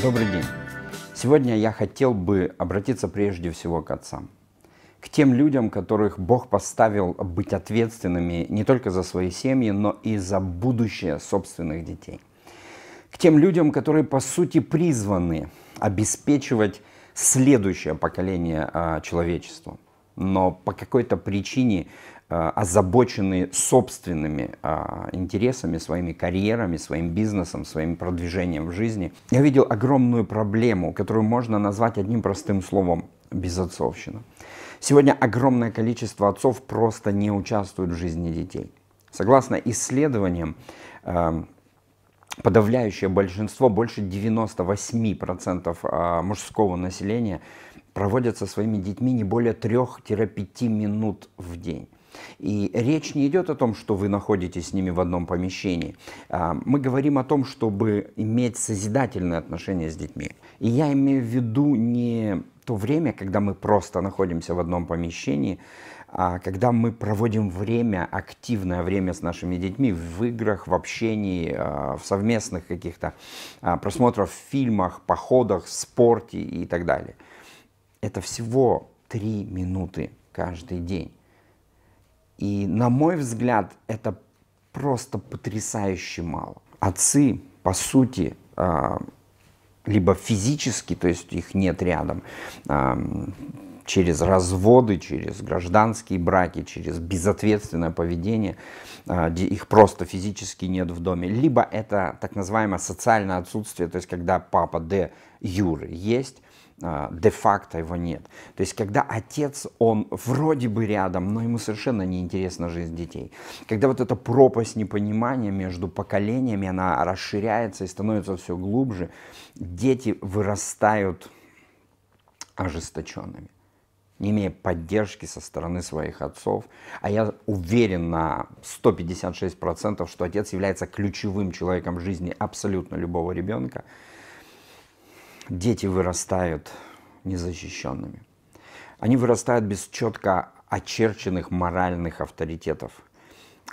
Добрый день. Сегодня я хотел бы обратиться прежде всего к отцам. К тем людям, которых Бог поставил быть ответственными не только за свои семьи, но и за будущее собственных детей. К тем людям, которые по сути призваны обеспечивать следующее поколение а, человечества но по какой-то причине э, озабоченные собственными а, интересами, своими карьерами, своим бизнесом, своим продвижением в жизни. Я видел огромную проблему, которую можно назвать одним простым словом – безотцовщина. Сегодня огромное количество отцов просто не участвуют в жизни детей. Согласно исследованиям, эм, подавляющее большинство, больше 98% а, мужского населения проводят со своими детьми не более 3-5 минут в день. И речь не идет о том, что вы находитесь с ними в одном помещении. А, мы говорим о том, чтобы иметь созидательное отношение с детьми. И я имею в виду не то время, когда мы просто находимся в одном помещении, а, когда мы проводим время, активное время с нашими детьми в играх, в общении, а, в совместных каких-то а, просмотрах, в фильмах, походах, спорте и так далее. Это всего три минуты каждый день. И, на мой взгляд, это просто потрясающе мало. Отцы, по сути, либо физически, то есть их нет рядом, через разводы, через гражданские браки, через безответственное поведение, а, их просто физически нет в доме. Либо это так называемое социальное отсутствие, то есть когда папа Д Юры есть, а, де-факто его нет. То есть, когда отец, он вроде бы рядом, но ему совершенно неинтересна жизнь детей. Когда вот эта пропасть непонимания между поколениями, она расширяется и становится все глубже, дети вырастают ожесточенными не имея поддержки со стороны своих отцов. А я уверен на 156%, что отец является ключевым человеком жизни абсолютно любого ребенка дети вырастают незащищенными. Они вырастают без четко очерченных моральных авторитетов.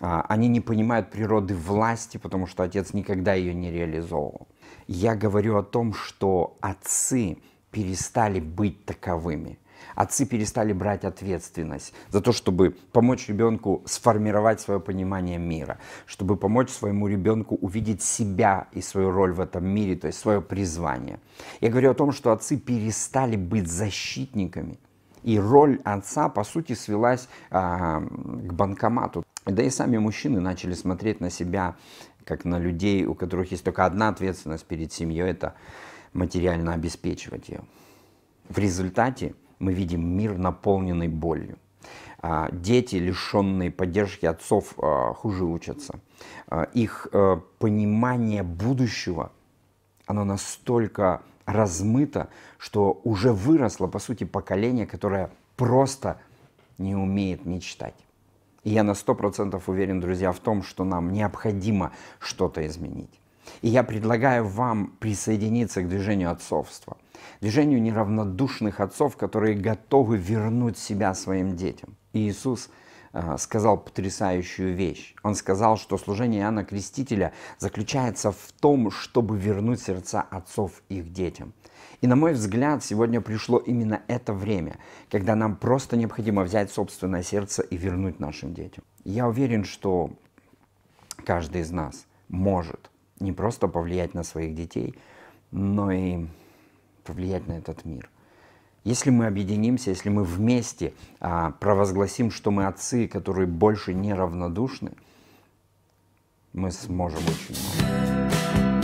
А, они не понимают природы власти, потому что отец никогда ее не реализовывал. Я говорю о том, что отцы перестали быть таковыми – Отцы перестали брать ответственность за то, чтобы помочь ребенку сформировать свое понимание мира, чтобы помочь своему ребенку увидеть себя и свою роль в этом мире, то есть свое призвание. Я говорю о том, что отцы перестали быть защитниками, и роль отца, по сути, свелась а, к банкомату. Да и сами мужчины начали смотреть на себя как на людей, у которых есть только одна ответственность перед семьей, это материально обеспечивать ее. В результате мы видим мир, наполненный болью. А, дети, лишенные поддержки отцов, а, хуже учатся. А, их э, понимание будущего, оно настолько размыто, что уже выросло, по сути, поколение, которое просто не умеет мечтать. И я на 100% уверен, друзья, в том, что нам необходимо что-то изменить. И я предлагаю вам присоединиться к движению отцовства – движению неравнодушных отцов, которые готовы вернуть себя своим детям. И Иисус э, сказал потрясающую вещь. Он сказал, что служение Иоанна Крестителя заключается в том, чтобы вернуть сердца отцов их детям. И на мой взгляд, сегодня пришло именно это время, когда нам просто необходимо взять собственное сердце и вернуть нашим детям. Я уверен, что каждый из нас может не просто повлиять на своих детей, но и повлиять на этот мир. Если мы объединимся, если мы вместе а, провозгласим, что мы отцы, которые больше не равнодушны, мы сможем очень много.